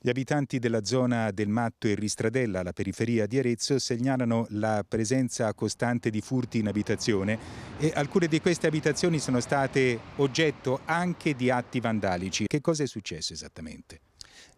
Gli abitanti della zona del Matto e Ristradella, alla periferia di Arezzo, segnalano la presenza costante di furti in abitazione e alcune di queste abitazioni sono state oggetto anche di atti vandalici. Che cosa è successo esattamente?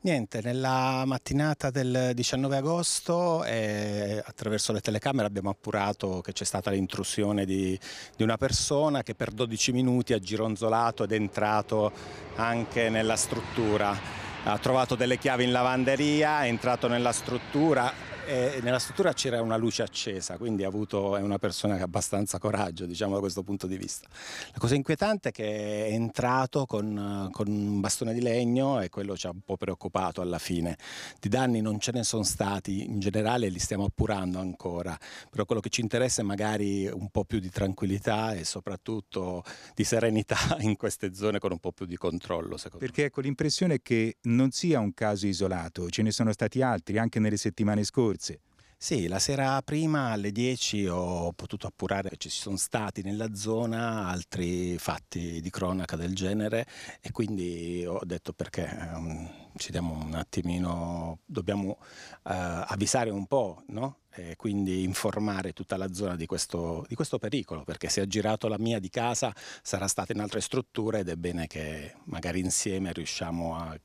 Niente, nella mattinata del 19 agosto eh, attraverso le telecamere abbiamo appurato che c'è stata l'intrusione di, di, una persona che per 12 minuti ha gironzolato ed è entrato anche nella struttura ha trovato delle chiavi in lavanderia, è entrato nella struttura, e eh, nella struttura c'era una luce accesa, quindi avuto, è una persona che ha abbastanza coraggio, diciamo, da questo punto di vista. La cosa inquietante è che è entrato con, con un bastone di legno e quello ci ha un po' preoccupato alla fine. Di danni non ce ne sono stati, in generale li stiamo appurando ancora, però quello che ci interessa è magari un po' più di tranquillità e soprattutto di serenità in queste zone con un po' più di controllo. Perché me. ecco l'impressione è che non sia un caso isolato, ce ne sono stati altri anche nelle settimane scorse notizie. Sì, la sera prima alle 10 ho potuto appurare che ci sono stati nella zona altri fatti di cronaca del genere e quindi ho detto perché um, ci diamo un attimino, dobbiamo uh, avvisare un po', no? E quindi informare tutta la zona di questo, di questo pericolo, perché se ha girato la mia di casa sarà stata in altre strutture ed è bene che magari insieme riusciamo a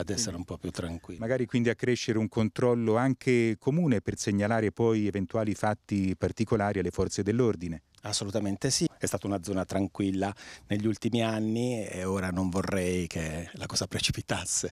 ad essere un po' più tranquilli. Magari quindi a crescere un controllo anche comune per segnalare poi eventuali fatti particolari alle forze dell'ordine. Assolutamente sì, è stata una zona tranquilla negli ultimi anni e ora non vorrei che la cosa precipitasse.